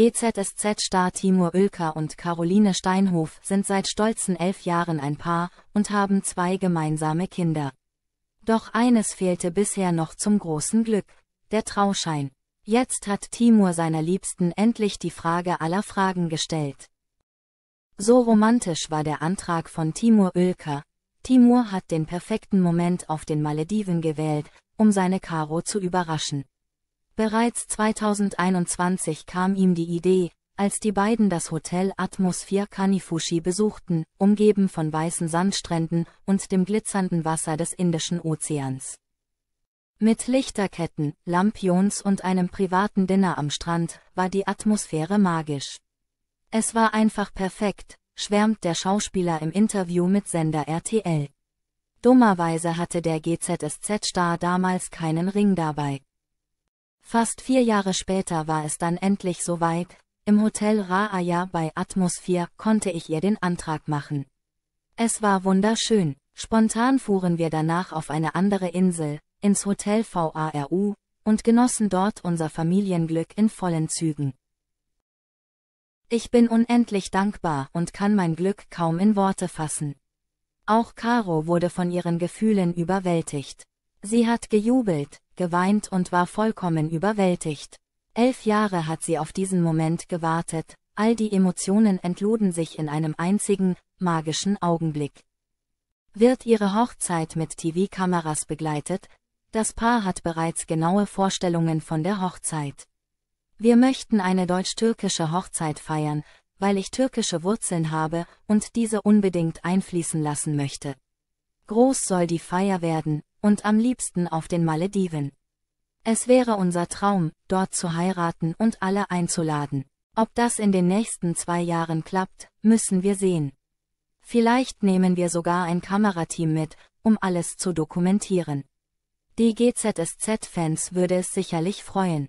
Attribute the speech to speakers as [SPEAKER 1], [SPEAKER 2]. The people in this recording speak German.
[SPEAKER 1] GZSZ Star Timur Ölker und Caroline Steinhof sind seit stolzen elf Jahren ein Paar und haben zwei gemeinsame Kinder. Doch eines fehlte bisher noch zum großen Glück, der Trauschein. Jetzt hat Timur seiner Liebsten endlich die Frage aller Fragen gestellt. So romantisch war der Antrag von Timur Ölker. Timur hat den perfekten Moment auf den Malediven gewählt, um seine Caro zu überraschen. Bereits 2021 kam ihm die Idee, als die beiden das Hotel Atmosphere Kanifushi besuchten, umgeben von weißen Sandstränden und dem glitzernden Wasser des Indischen Ozeans. Mit Lichterketten, Lampions und einem privaten Dinner am Strand war die Atmosphäre magisch. Es war einfach perfekt, schwärmt der Schauspieler im Interview mit Sender RTL. Dummerweise hatte der GZSZ-Star damals keinen Ring dabei. Fast vier Jahre später war es dann endlich soweit, im Hotel Raaya bei Atmosphere konnte ich ihr den Antrag machen. Es war wunderschön, spontan fuhren wir danach auf eine andere Insel, ins Hotel VARU, und genossen dort unser Familienglück in vollen Zügen. Ich bin unendlich dankbar und kann mein Glück kaum in Worte fassen. Auch Caro wurde von ihren Gefühlen überwältigt. Sie hat gejubelt, geweint und war vollkommen überwältigt. Elf Jahre hat sie auf diesen Moment gewartet, all die Emotionen entluden sich in einem einzigen, magischen Augenblick. Wird ihre Hochzeit mit TV-Kameras begleitet? Das Paar hat bereits genaue Vorstellungen von der Hochzeit. Wir möchten eine deutsch-türkische Hochzeit feiern, weil ich türkische Wurzeln habe und diese unbedingt einfließen lassen möchte. Groß soll die Feier werden, und am liebsten auf den Malediven. Es wäre unser Traum, dort zu heiraten und alle einzuladen. Ob das in den nächsten zwei Jahren klappt, müssen wir sehen. Vielleicht nehmen wir sogar ein Kamerateam mit, um alles zu dokumentieren. Die GZSZ-Fans würde es sicherlich freuen.